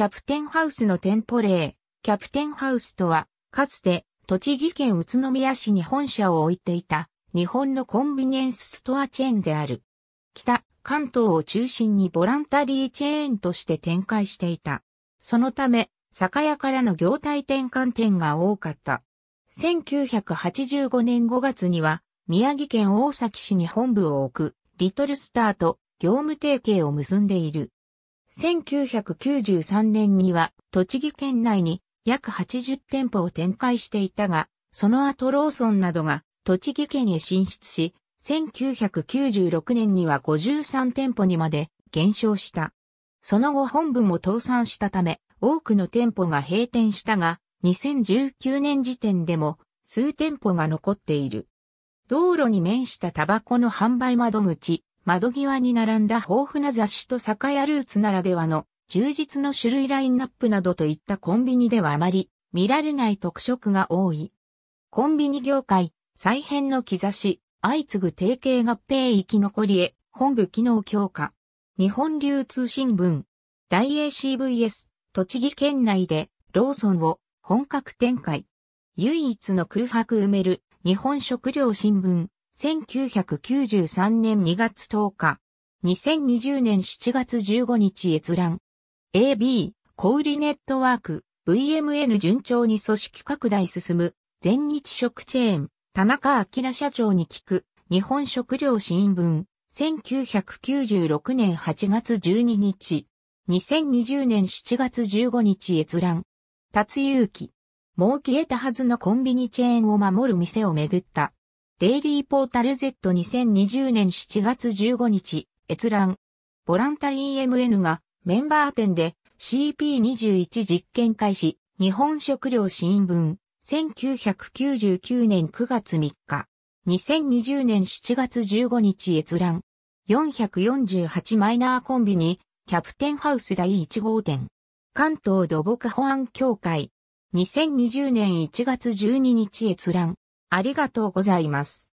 キャプテンハウスの店舗例。キャプテンハウスとは、かつて、栃木県宇都宮市に本社を置いていた、日本のコンビニエンスストアチェーンである。北、関東を中心にボランタリーチェーンとして展開していた。そのため、酒屋からの業態転換店が多かった。1985年5月には、宮城県大崎市に本部を置く、リトルスターと業務提携を結んでいる。1993年には栃木県内に約80店舗を展開していたが、その後ローソンなどが栃木県へ進出し、1996年には53店舗にまで減少した。その後本部も倒産したため、多くの店舗が閉店したが、2019年時点でも数店舗が残っている。道路に面したタバコの販売窓口、窓際に並んだ豊富な雑誌と酒屋ルーツならではの充実の種類ラインナップなどといったコンビニではあまり見られない特色が多い。コンビニ業界、再編の兆し、相次ぐ提携合併生き残りへ、本部機能強化。日本流通新聞、大 ACVS、栃木県内でローソンを本格展開。唯一の空白埋める日本食料新聞、1993年2月10日、2020年7月15日閲覧。AB、小売ネットワーク、VMN 順調に組織拡大進む、全日食チェーン、田中明社長に聞く、日本食料新聞、1996年8月12日、2020年7月15日閲覧。達気、も儲けえたはずのコンビニチェーンを守る店をめぐった、デイリーポータル Z2020 年7月15日、閲覧。ボランタリー MN がメンバー展で CP21 実験開始、日本食料新聞、1999年9月3日、2020年7月15日閲覧。448マイナーコンビニ、キャプテンハウス第1号店。関東土木保安協会。2020年1月12日閲覧。ありがとうございます。